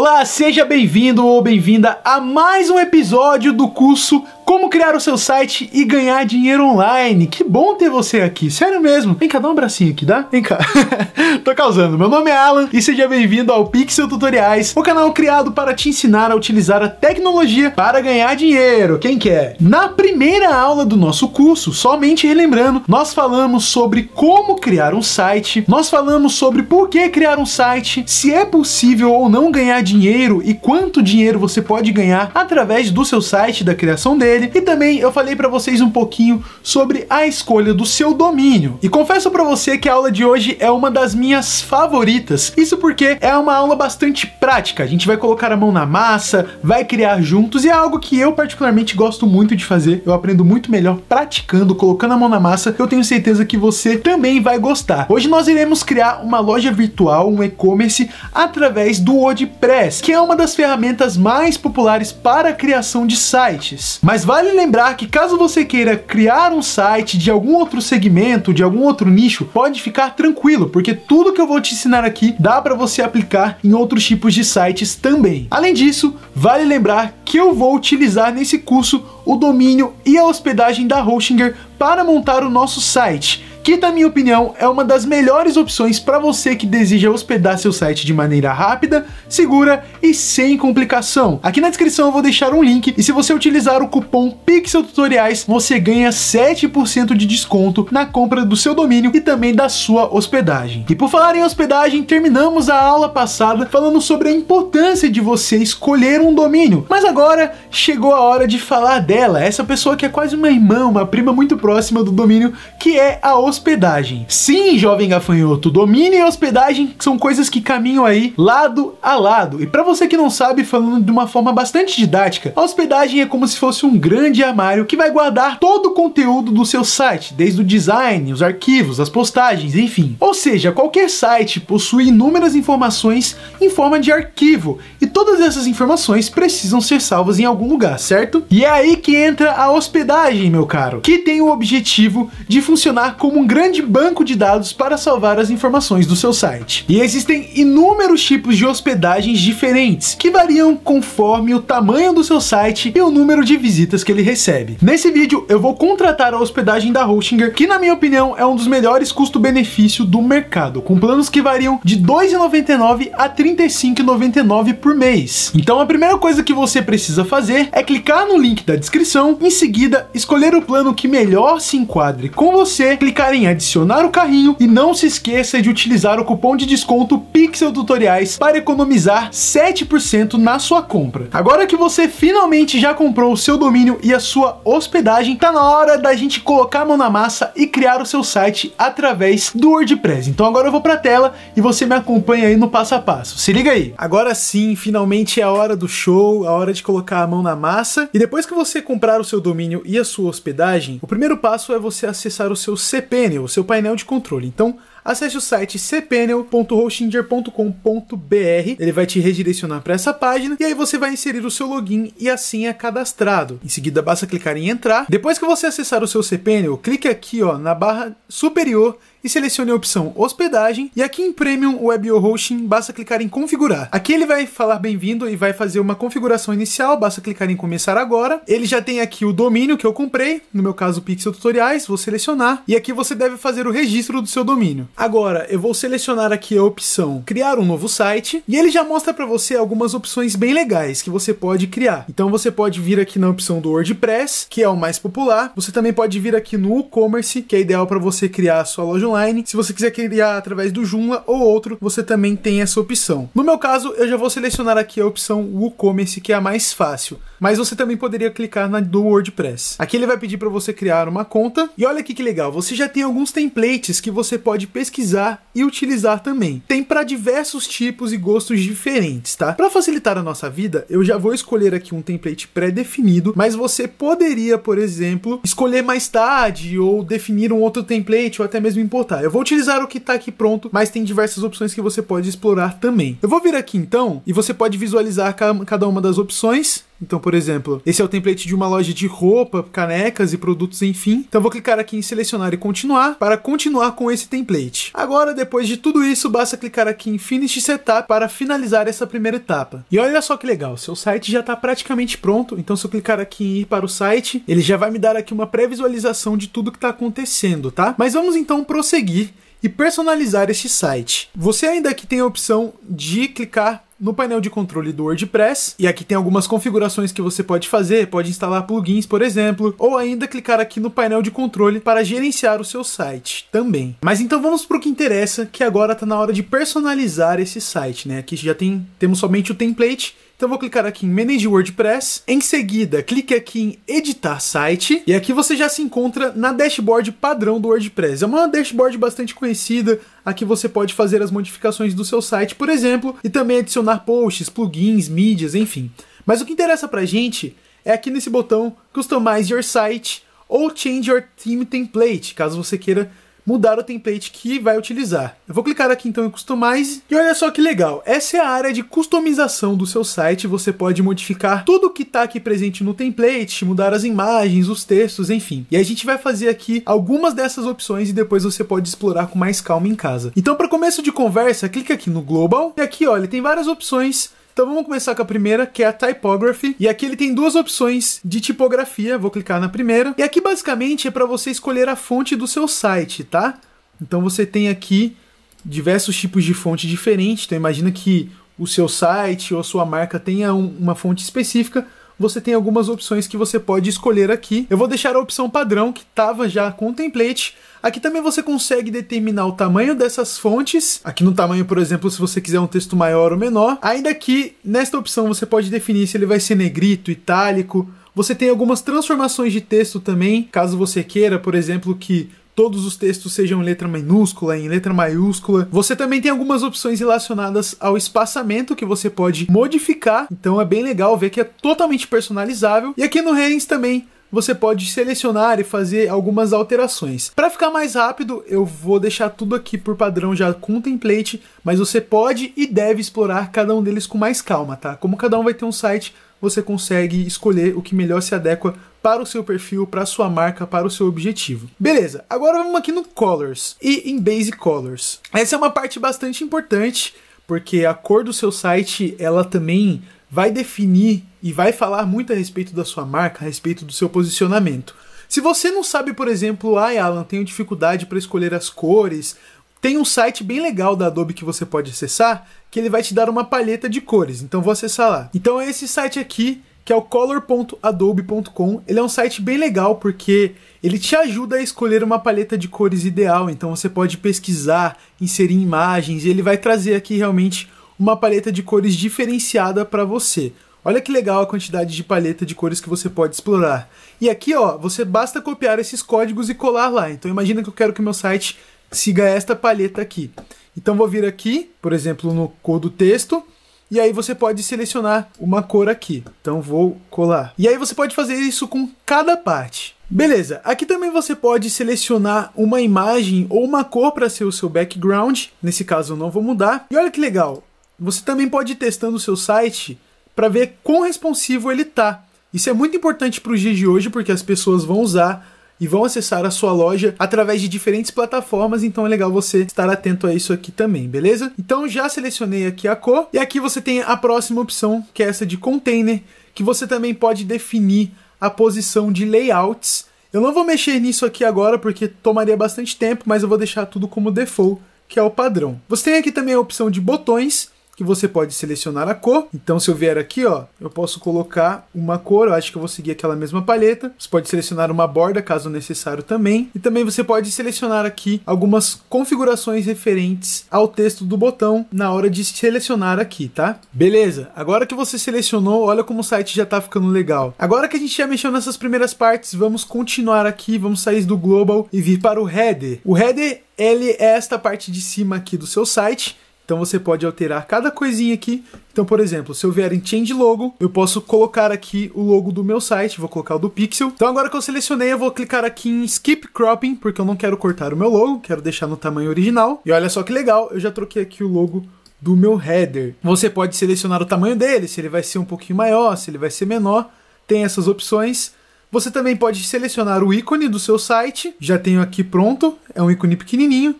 Olá, seja bem-vindo ou bem-vinda a mais um episódio do curso como criar o seu site e ganhar dinheiro online? Que bom ter você aqui, sério mesmo. Vem cá, dá um abracinho aqui, dá? Vem cá. Tô causando. Meu nome é Alan e seja bem-vindo ao Pixel Tutoriais, o canal criado para te ensinar a utilizar a tecnologia para ganhar dinheiro. Quem quer? É? Na primeira aula do nosso curso, somente relembrando, nós falamos sobre como criar um site, nós falamos sobre por que criar um site, se é possível ou não ganhar dinheiro e quanto dinheiro você pode ganhar através do seu site, da criação dele, dele e também eu falei para vocês um pouquinho sobre a escolha do seu domínio. E confesso para você que a aula de hoje é uma das minhas favoritas. Isso porque é uma aula bastante prática. A gente vai colocar a mão na massa, vai criar juntos e é algo que eu particularmente gosto muito de fazer. Eu aprendo muito melhor praticando, colocando a mão na massa. Eu tenho certeza que você também vai gostar. Hoje nós iremos criar uma loja virtual, um e-commerce através do WordPress, que é uma das ferramentas mais populares para a criação de sites. Mas Vale lembrar que caso você queira criar um site de algum outro segmento, de algum outro nicho, pode ficar tranquilo, porque tudo que eu vou te ensinar aqui dá para você aplicar em outros tipos de sites também. Além disso, vale lembrar que eu vou utilizar nesse curso o domínio e a hospedagem da Hostinger para montar o nosso site que na minha opinião é uma das melhores opções para você que deseja hospedar seu site de maneira rápida, segura e sem complicação. Aqui na descrição eu vou deixar um link e se você utilizar o cupom Pixel Tutoriais, você ganha 7% de desconto na compra do seu domínio e também da sua hospedagem. E por falar em hospedagem, terminamos a aula passada falando sobre a importância de você escolher um domínio, mas agora chegou a hora de falar dela, essa pessoa que é quase uma irmã, uma prima muito próxima do domínio, que é a hospedagem. Sim, jovem gafanhoto, domínio e hospedagem são coisas que caminham aí lado a lado. E para você que não sabe, falando de uma forma bastante didática, a hospedagem é como se fosse um grande armário que vai guardar todo o conteúdo do seu site, desde o design, os arquivos, as postagens, enfim. Ou seja, qualquer site possui inúmeras informações em forma de arquivo e todas essas informações precisam ser salvas em algum lugar, certo? E é aí que entra a hospedagem, meu caro, que tem o objetivo de funcionar como um grande banco de dados para salvar as informações do seu site. E existem inúmeros tipos de hospedagens diferentes, que variam conforme o tamanho do seu site e o número de visitas que ele recebe. Nesse vídeo eu vou contratar a hospedagem da Hostinger, que na minha opinião é um dos melhores custo-benefício do mercado, com planos que variam de R$ 2,99 a R$ 35,99 por mês. Então a primeira coisa que você precisa fazer é clicar no link da descrição, em seguida escolher o plano que melhor se enquadre com você, clicar clicar em adicionar o carrinho e não se esqueça de utilizar o cupom de desconto Pixel Tutoriais para economizar 7% na sua compra. Agora que você finalmente já comprou o seu domínio e a sua hospedagem, tá na hora da gente colocar a mão na massa e criar o seu site através do WordPress. Então agora eu vou para a tela e você me acompanha aí no passo a passo. Se liga aí. Agora sim, finalmente é a hora do show, a hora de colocar a mão na massa. E depois que você comprar o seu domínio e a sua hospedagem, o primeiro passo é você acessar o seu CP panel, o seu painel de controle. Então, acesse o site cpanel.hoshinger.com.br, ele vai te redirecionar para essa página e aí você vai inserir o seu login e assim é cadastrado. Em seguida, basta clicar em entrar. Depois que você acessar o seu cPanel, clique aqui ó, na barra superior e selecione a opção hospedagem e aqui em Premium Web Hosting basta clicar em configurar. Aqui ele vai falar bem-vindo e vai fazer uma configuração inicial, basta clicar em começar agora. Ele já tem aqui o domínio que eu comprei, no meu caso Pixel Tutoriais, vou selecionar e aqui você deve fazer o registro do seu domínio. Agora, eu vou selecionar aqui a opção criar um novo site e ele já mostra para você algumas opções bem legais que você pode criar. Então você pode vir aqui na opção do WordPress, que é o mais popular. Você também pode vir aqui no e-commerce, que é ideal para você criar a sua loja online. Se você quiser criar através do Joomla ou outro, você também tem essa opção. No meu caso, eu já vou selecionar aqui a opção WooCommerce, que é a mais fácil, mas você também poderia clicar na do WordPress. Aqui ele vai pedir para você criar uma conta. E olha aqui que legal, você já tem alguns templates que você pode pesquisar e utilizar também. Tem para diversos tipos e gostos diferentes, tá? Para facilitar a nossa vida, eu já vou escolher aqui um template pré-definido, mas você poderia, por exemplo, escolher mais tarde ou definir um outro template ou até mesmo importar. Eu vou utilizar o que está aqui pronto, mas tem diversas opções que você pode explorar também. Eu vou vir aqui então e você pode visualizar cada uma das opções então, por exemplo, esse é o template de uma loja de roupa, canecas e produtos, enfim. Então, vou clicar aqui em selecionar e continuar para continuar com esse template. Agora, depois de tudo isso, basta clicar aqui em Finish Setup para finalizar essa primeira etapa. E olha só que legal, seu site já está praticamente pronto. Então, se eu clicar aqui em ir para o site, ele já vai me dar aqui uma pré-visualização de tudo que está acontecendo, tá? Mas vamos então prosseguir e personalizar este site. Você ainda aqui tem a opção de clicar no painel de controle do WordPress, e aqui tem algumas configurações que você pode fazer, pode instalar plugins, por exemplo, ou ainda clicar aqui no painel de controle para gerenciar o seu site também. Mas então vamos para o que interessa, que agora está na hora de personalizar esse site, né? Aqui já tem, temos somente o template então vou clicar aqui em Manage WordPress. Em seguida, clique aqui em Editar Site. E aqui você já se encontra na dashboard padrão do WordPress. É uma dashboard bastante conhecida. Aqui você pode fazer as modificações do seu site, por exemplo, e também adicionar posts, plugins, mídias, enfim. Mas o que interessa pra gente é aqui nesse botão Customize Your Site ou Change Your Theme Template, caso você queira mudar o template que vai utilizar. Eu vou clicar aqui então em Customize e olha só que legal, essa é a área de customização do seu site, você pode modificar tudo que está aqui presente no template, mudar as imagens, os textos, enfim. E a gente vai fazer aqui algumas dessas opções e depois você pode explorar com mais calma em casa. Então para começo de conversa, clica aqui no Global e aqui olha, tem várias opções então vamos começar com a primeira, que é a Typography. E aqui ele tem duas opções de tipografia. Vou clicar na primeira. E aqui basicamente é para você escolher a fonte do seu site, tá? Então você tem aqui diversos tipos de fonte diferente. Então imagina que o seu site ou a sua marca tenha um, uma fonte específica você tem algumas opções que você pode escolher aqui. Eu vou deixar a opção padrão que estava já com o template. Aqui também você consegue determinar o tamanho dessas fontes. Aqui no tamanho, por exemplo, se você quiser um texto maior ou menor. Ainda aqui, nesta opção, você pode definir se ele vai ser negrito, itálico, você tem algumas transformações de texto também, caso você queira, por exemplo, que todos os textos sejam em letra minúscula, em letra maiúscula. Você também tem algumas opções relacionadas ao espaçamento que você pode modificar, então é bem legal ver que é totalmente personalizável. E aqui no Reins também você pode selecionar e fazer algumas alterações. Para ficar mais rápido, eu vou deixar tudo aqui por padrão já com template, mas você pode e deve explorar cada um deles com mais calma, tá? Como cada um vai ter um site, você consegue escolher o que melhor se adequa para o seu perfil, para a sua marca, para o seu objetivo. Beleza, agora vamos aqui no Colors e em Base Colors. Essa é uma parte bastante importante, porque a cor do seu site, ela também vai definir e vai falar muito a respeito da sua marca, a respeito do seu posicionamento. Se você não sabe, por exemplo, ai Alan, tenho dificuldade para escolher as cores, tem um site bem legal da Adobe que você pode acessar, que ele vai te dar uma palheta de cores. Então vou acessar lá. Então é esse site aqui, que é o color.adobe.com. Ele é um site bem legal porque ele te ajuda a escolher uma palheta de cores ideal. Então você pode pesquisar, inserir imagens, e ele vai trazer aqui realmente uma palheta de cores diferenciada para você. Olha que legal a quantidade de paleta de cores que você pode explorar. E aqui, ó, você basta copiar esses códigos e colar lá. Então imagina que eu quero que o meu site siga esta paleta aqui. Então vou vir aqui, por exemplo, no cor do texto, e aí você pode selecionar uma cor aqui. Então vou colar. E aí você pode fazer isso com cada parte. Beleza, aqui também você pode selecionar uma imagem ou uma cor para ser o seu background, nesse caso eu não vou mudar. E olha que legal, você também pode ir testando o seu site para ver quão responsivo ele tá. Isso é muito importante para os dias de hoje, porque as pessoas vão usar e vão acessar a sua loja através de diferentes plataformas, então é legal você estar atento a isso aqui também, beleza? Então já selecionei aqui a cor e aqui você tem a próxima opção, que é essa de container, que você também pode definir a posição de layouts. Eu não vou mexer nisso aqui agora porque tomaria bastante tempo, mas eu vou deixar tudo como default, que é o padrão. Você tem aqui também a opção de botões, que você pode selecionar a cor. Então, se eu vier aqui, ó, eu posso colocar uma cor, eu acho que eu vou seguir aquela mesma palheta. Você pode selecionar uma borda, caso necessário também. E também você pode selecionar aqui algumas configurações referentes ao texto do botão na hora de selecionar aqui, tá? Beleza, agora que você selecionou, olha como o site já tá ficando legal. Agora que a gente já mexeu nessas primeiras partes, vamos continuar aqui, vamos sair do Global e vir para o Header. O Header, ele é esta parte de cima aqui do seu site, então você pode alterar cada coisinha aqui. Então, por exemplo, se eu vier em Change Logo, eu posso colocar aqui o logo do meu site, vou colocar o do Pixel. Então agora que eu selecionei, eu vou clicar aqui em Skip Cropping, porque eu não quero cortar o meu logo, quero deixar no tamanho original. E olha só que legal, eu já troquei aqui o logo do meu header. Você pode selecionar o tamanho dele, se ele vai ser um pouquinho maior, se ele vai ser menor, tem essas opções. Você também pode selecionar o ícone do seu site, já tenho aqui pronto, é um ícone pequenininho.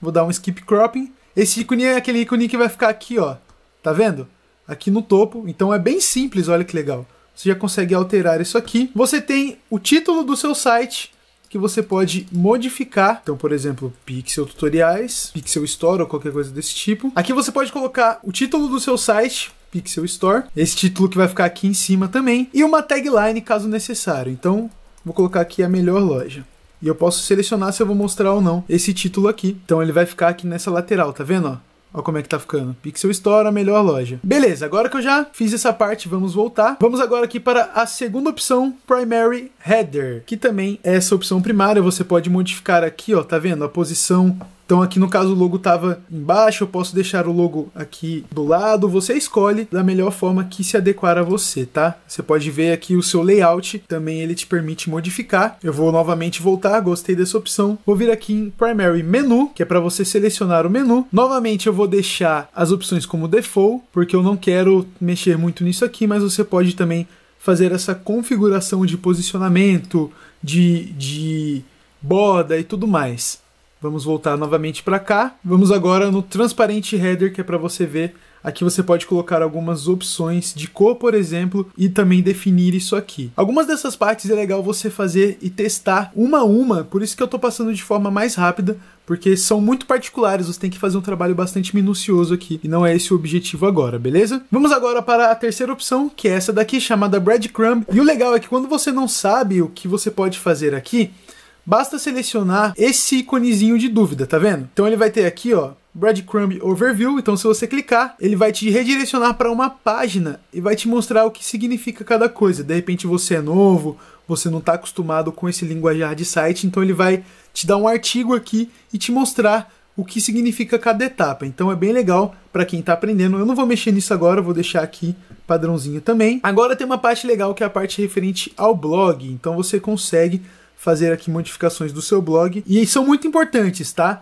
Vou dar um skip cropping esse ícone é aquele ícone que vai ficar aqui, ó. Tá vendo? Aqui no topo. Então é bem simples, olha que legal. Você já consegue alterar isso aqui. Você tem o título do seu site que você pode modificar. Então, por exemplo, Pixel Tutoriais, Pixel Store ou qualquer coisa desse tipo. Aqui você pode colocar o título do seu site, Pixel Store, esse título que vai ficar aqui em cima também, e uma tagline caso necessário. Então, vou colocar aqui a melhor loja. E eu posso selecionar se eu vou mostrar ou não esse título aqui. Então ele vai ficar aqui nessa lateral, tá vendo? Ó? Olha como é que tá ficando. Pixel Store, a melhor loja. Beleza, agora que eu já fiz essa parte, vamos voltar. Vamos agora aqui para a segunda opção, Primary Header, que também é essa opção primária. Você pode modificar aqui, ó, tá vendo? A posição então aqui no caso o logo estava embaixo, eu posso deixar o logo aqui do lado, você escolhe da melhor forma que se adequar a você, tá? Você pode ver aqui o seu layout, também ele te permite modificar. Eu vou novamente voltar, gostei dessa opção. Vou vir aqui em Primary Menu, que é para você selecionar o menu. Novamente eu vou deixar as opções como default, porque eu não quero mexer muito nisso aqui, mas você pode também fazer essa configuração de posicionamento, de, de borda e tudo mais. Vamos voltar novamente para cá. Vamos agora no transparente header, que é para você ver. Aqui você pode colocar algumas opções de cor, por exemplo, e também definir isso aqui. Algumas dessas partes é legal você fazer e testar uma a uma, por isso que eu estou passando de forma mais rápida, porque são muito particulares, você tem que fazer um trabalho bastante minucioso aqui, e não é esse o objetivo agora, beleza? Vamos agora para a terceira opção, que é essa daqui, chamada breadcrumb, e o legal é que quando você não sabe o que você pode fazer aqui, basta selecionar esse iconezinho de dúvida, tá vendo? Então ele vai ter aqui, ó, breadcrumb overview. Então, se você clicar, ele vai te redirecionar para uma página e vai te mostrar o que significa cada coisa. De repente, você é novo, você não está acostumado com esse linguajar de site, então ele vai te dar um artigo aqui e te mostrar o que significa cada etapa. Então é bem legal para quem está aprendendo. Eu não vou mexer nisso agora, vou deixar aqui padrãozinho também. Agora tem uma parte legal que é a parte referente ao blog. Então você consegue fazer aqui modificações do seu blog. E são muito importantes, tá?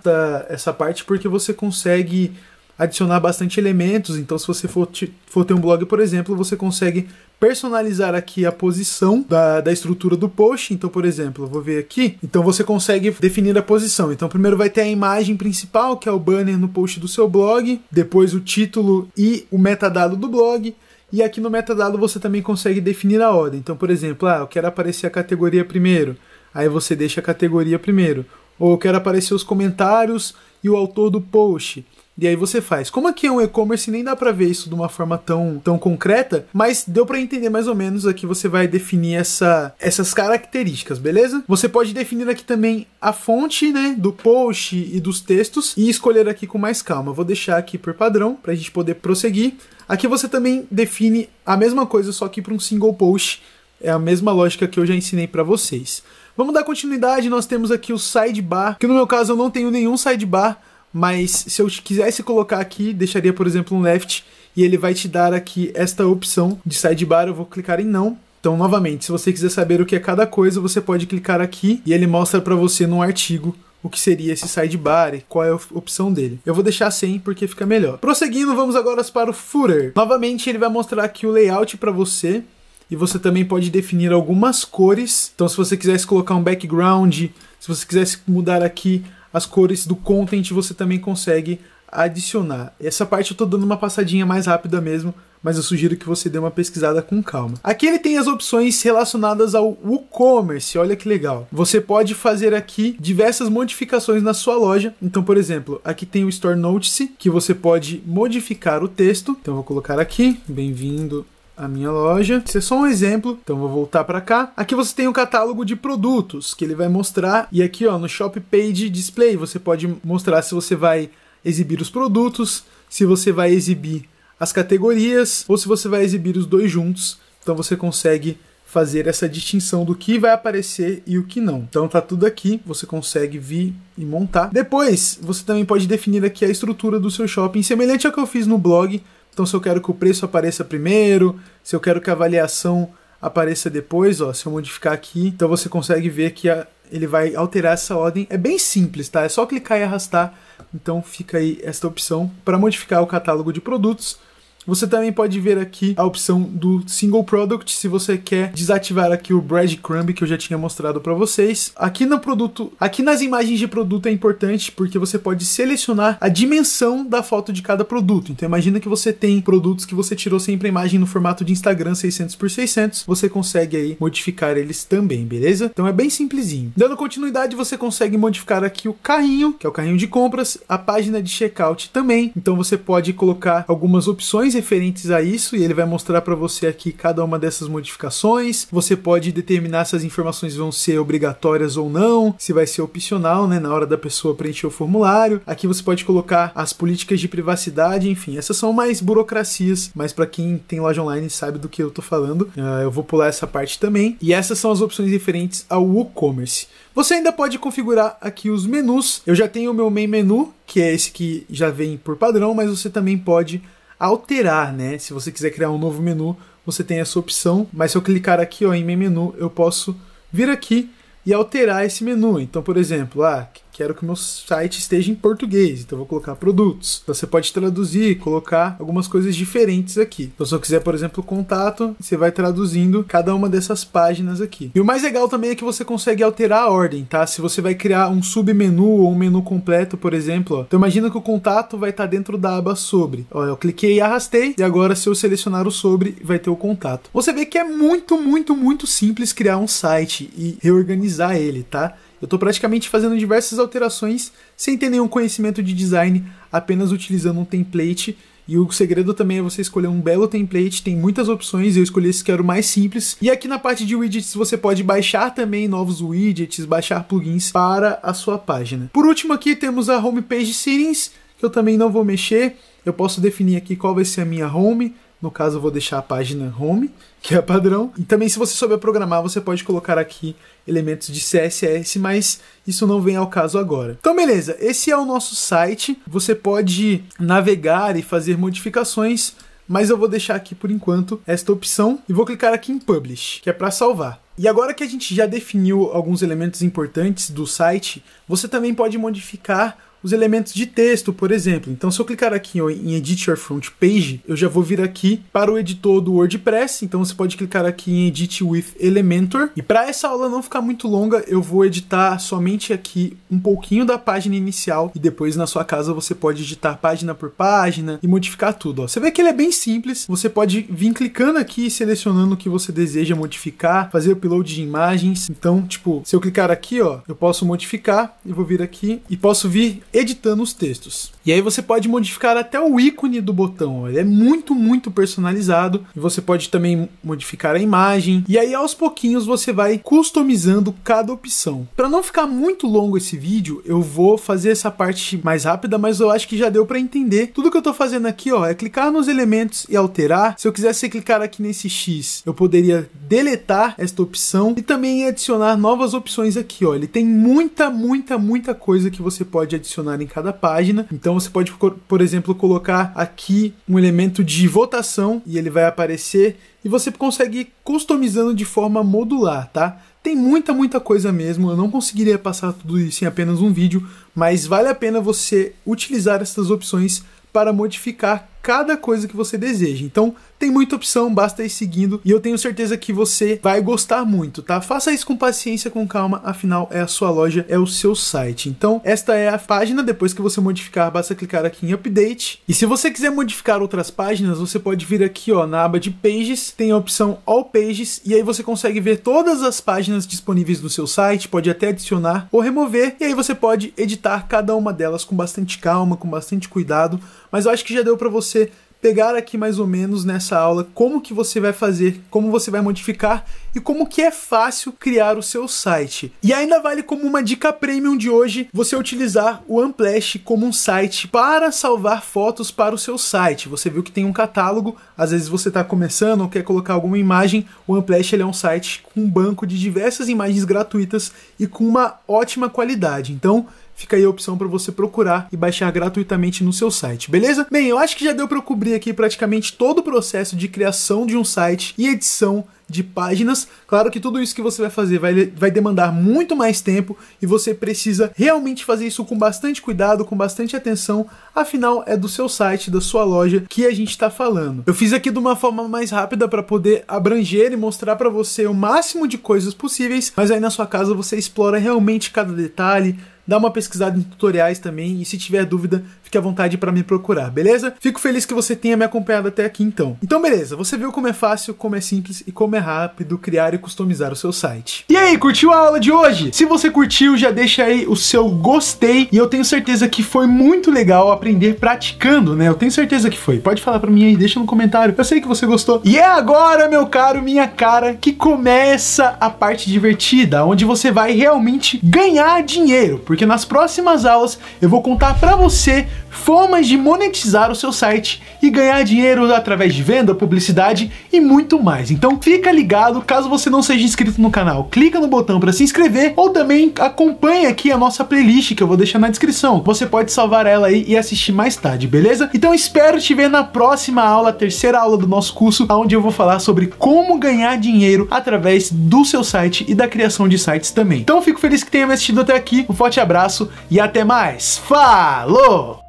Essa parte, porque você consegue adicionar bastante elementos. Então, se você for, te, for ter um blog, por exemplo, você consegue personalizar aqui a posição da, da estrutura do post. Então, por exemplo, eu vou ver aqui. Então, você consegue definir a posição. Então, primeiro vai ter a imagem principal, que é o banner no post do seu blog, depois o título e o metadado do blog. E aqui no metadado você também consegue definir a ordem. Então, por exemplo, ah, eu quero aparecer a categoria primeiro Aí você deixa a categoria primeiro. Ou eu quero aparecer os comentários e o autor do post. E aí você faz. Como aqui é um e-commerce, nem dá para ver isso de uma forma tão, tão concreta, mas deu para entender mais ou menos aqui você vai definir essa, essas características, beleza? Você pode definir aqui também a fonte, né, do post e dos textos e escolher aqui com mais calma. Vou deixar aqui por padrão para a gente poder prosseguir. Aqui você também define a mesma coisa só que para um single post. É a mesma lógica que eu já ensinei para vocês. Vamos dar continuidade, nós temos aqui o sidebar, que no meu caso eu não tenho nenhum sidebar, mas se eu quisesse colocar aqui, deixaria por exemplo um left, e ele vai te dar aqui esta opção de sidebar, eu vou clicar em não, então, novamente, se você quiser saber o que é cada coisa, você pode clicar aqui e ele mostra para você num artigo o que seria esse sidebar e qual é a opção dele. Eu vou deixar sem porque fica melhor. Prosseguindo, vamos agora para o footer. Novamente, ele vai mostrar aqui o layout para você. E você também pode definir algumas cores. Então, se você quisesse colocar um background, se você quisesse mudar aqui as cores do content, você também consegue adicionar. Essa parte eu estou dando uma passadinha mais rápida mesmo, mas eu sugiro que você dê uma pesquisada com calma. Aqui ele tem as opções relacionadas ao e-commerce, olha que legal. Você pode fazer aqui diversas modificações na sua loja. Então, por exemplo, aqui tem o Store Notice, que você pode modificar o texto. Então, eu vou colocar aqui, bem-vindo a minha loja. Isso é só um exemplo, então vou voltar para cá. Aqui você tem o um catálogo de produtos que ele vai mostrar e aqui ó, no Shop Page Display você pode mostrar se você vai exibir os produtos, se você vai exibir as categorias ou se você vai exibir os dois juntos. Então você consegue fazer essa distinção do que vai aparecer e o que não. Então tá tudo aqui, você consegue vir e montar. Depois, você também pode definir aqui a estrutura do seu shopping, semelhante ao que eu fiz no blog, então, se eu quero que o preço apareça primeiro, se eu quero que a avaliação apareça depois, ó, se eu modificar aqui, então você consegue ver que a, ele vai alterar essa ordem. É bem simples, tá? É só clicar e arrastar. Então fica aí esta opção para modificar o catálogo de produtos. Você também pode ver aqui a opção do Single Product, se você quer desativar aqui o breadcrumb que eu já tinha mostrado para vocês. Aqui no produto, aqui nas imagens de produto é importante porque você pode selecionar a dimensão da foto de cada produto. Então imagina que você tem produtos que você tirou sempre a imagem no formato de Instagram 600 por 600, você consegue aí modificar eles também, beleza? Então é bem simplesinho. Dando continuidade, você consegue modificar aqui o carrinho, que é o carrinho de compras, a página de checkout também. Então você pode colocar algumas opções modificações referentes a isso e ele vai mostrar para você aqui cada uma dessas modificações. Você pode determinar se as informações vão ser obrigatórias ou não, se vai ser opcional, né, na hora da pessoa preencher o formulário. Aqui você pode colocar as políticas de privacidade, enfim, essas são mais burocracias, mas para quem tem loja online sabe do que eu tô falando. Uh, eu vou pular essa parte também. E essas são as opções referentes ao WooCommerce. Você ainda pode configurar aqui os menus. Eu já tenho o meu main menu, que é esse que já vem por padrão, mas você também pode alterar, né? Se você quiser criar um novo menu, você tem essa opção, mas se eu clicar aqui ó, em meu menu, eu posso vir aqui e alterar esse menu. Então, por exemplo, ah, Quero que o meu site esteja em português, então vou colocar produtos. Então você pode traduzir, colocar algumas coisas diferentes aqui. Então se eu quiser, por exemplo, contato, você vai traduzindo cada uma dessas páginas aqui. E o mais legal também é que você consegue alterar a ordem, tá? Se você vai criar um submenu ou um menu completo, por exemplo, ó. então imagina que o contato vai estar tá dentro da aba sobre. Ó, eu cliquei e arrastei, e agora se eu selecionar o sobre, vai ter o contato. Você vê que é muito, muito, muito simples criar um site e reorganizar ele, tá? Eu estou praticamente fazendo diversas alterações sem ter nenhum conhecimento de design, apenas utilizando um template. E o segredo também é você escolher um belo template, tem muitas opções, eu escolhi esse que era o mais simples. E aqui na parte de widgets você pode baixar também novos widgets, baixar plugins para a sua página. Por último aqui temos a Homepage Settings, que eu também não vou mexer. Eu posso definir aqui qual vai ser a minha home, no caso, eu vou deixar a página home, que é a padrão. E também, se você souber programar, você pode colocar aqui elementos de CSS, mas isso não vem ao caso agora. Então, beleza, esse é o nosso site. Você pode navegar e fazer modificações, mas eu vou deixar aqui por enquanto esta opção e vou clicar aqui em Publish, que é para salvar. E agora que a gente já definiu alguns elementos importantes do site, você também pode modificar os elementos de texto, por exemplo. Então, se eu clicar aqui ó, em Edit Your Front Page, eu já vou vir aqui para o editor do WordPress. Então, você pode clicar aqui em Edit with Elementor. E para essa aula não ficar muito longa, eu vou editar somente aqui um pouquinho da página inicial e depois na sua casa você pode editar página por página e modificar tudo. Ó. Você vê que ele é bem simples. Você pode vir clicando aqui e selecionando o que você deseja modificar, fazer upload de imagens. Então, tipo, se eu clicar aqui, ó, eu posso modificar, eu vou vir aqui e posso vir editando os textos. E aí você pode modificar até o ícone do botão, ele é muito, muito personalizado. E você pode também modificar a imagem. E aí aos pouquinhos você vai customizando cada opção. Para não ficar muito longo esse vídeo, eu vou fazer essa parte mais rápida, mas eu acho que já deu para entender. Tudo que eu estou fazendo aqui, ó, é clicar nos elementos e alterar. Se eu quisesse clicar aqui nesse X, eu poderia deletar esta opção e também adicionar novas opções aqui, ó. Ele tem muita, muita, muita coisa que você pode adicionar adicionar em cada página. Então você pode, por exemplo, colocar aqui um elemento de votação e ele vai aparecer e você consegue ir customizando de forma modular, tá? Tem muita, muita coisa mesmo. Eu não conseguiria passar tudo isso em apenas um vídeo, mas vale a pena você utilizar essas opções para modificar cada coisa que você deseja. Então, tem muita opção, basta ir seguindo e eu tenho certeza que você vai gostar muito, tá? Faça isso com paciência, com calma, afinal é a sua loja, é o seu site. Então, esta é a página, depois que você modificar, basta clicar aqui em update. E se você quiser modificar outras páginas, você pode vir aqui, ó, na aba de pages, tem a opção all pages e aí você consegue ver todas as páginas disponíveis no seu site, pode até adicionar ou remover e aí você pode editar cada uma delas com bastante calma, com bastante cuidado mas eu acho que já deu para você pegar aqui mais ou menos nessa aula como que você vai fazer, como você vai modificar e como que é fácil criar o seu site. E ainda vale como uma dica premium de hoje você utilizar o Amplash como um site para salvar fotos para o seu site. Você viu que tem um catálogo, às vezes você está começando ou quer colocar alguma imagem, o Amplash ele é um site com um banco de diversas imagens gratuitas e com uma ótima qualidade. Então, fica aí a opção para você procurar e baixar gratuitamente no seu site, beleza? Bem, eu acho que já deu para eu cobrir aqui praticamente todo o processo de criação de um site e edição de páginas. Claro que tudo isso que você vai fazer vai, vai demandar muito mais tempo e você precisa realmente fazer isso com bastante cuidado, com bastante atenção, afinal é do seu site, da sua loja que a gente está falando. Eu fiz aqui de uma forma mais rápida para poder abranger e mostrar para você o máximo de coisas possíveis, mas aí na sua casa você explora realmente cada detalhe, dá uma pesquisada em tutoriais também e se tiver dúvida, fique à vontade para me procurar, beleza? Fico feliz que você tenha me acompanhado até aqui então. Então, beleza, você viu como é fácil, como é simples e como é rápido criar e customizar o seu site. E aí, curtiu a aula de hoje? Se você curtiu, já deixa aí o seu gostei e eu tenho certeza que foi muito legal aprender praticando, né? Eu tenho certeza que foi. Pode falar para mim aí, deixa no comentário. Eu sei que você gostou. E é agora, meu caro, minha cara, que começa a parte divertida, onde você vai realmente ganhar dinheiro, porque nas próximas aulas eu vou contar para você formas de monetizar o seu site e ganhar dinheiro através de venda, publicidade e muito mais. Então fica ligado, caso você não seja inscrito no canal, clica no botão para se inscrever ou também acompanha aqui a nossa playlist que eu vou deixar na descrição. Você pode salvar ela aí e assistir mais tarde, beleza? Então espero te ver na próxima aula, terceira aula do nosso curso, onde eu vou falar sobre como ganhar dinheiro através do seu site e da criação de sites também. Então fico feliz que tenha me assistido até aqui, um forte abraço e até mais. Falou!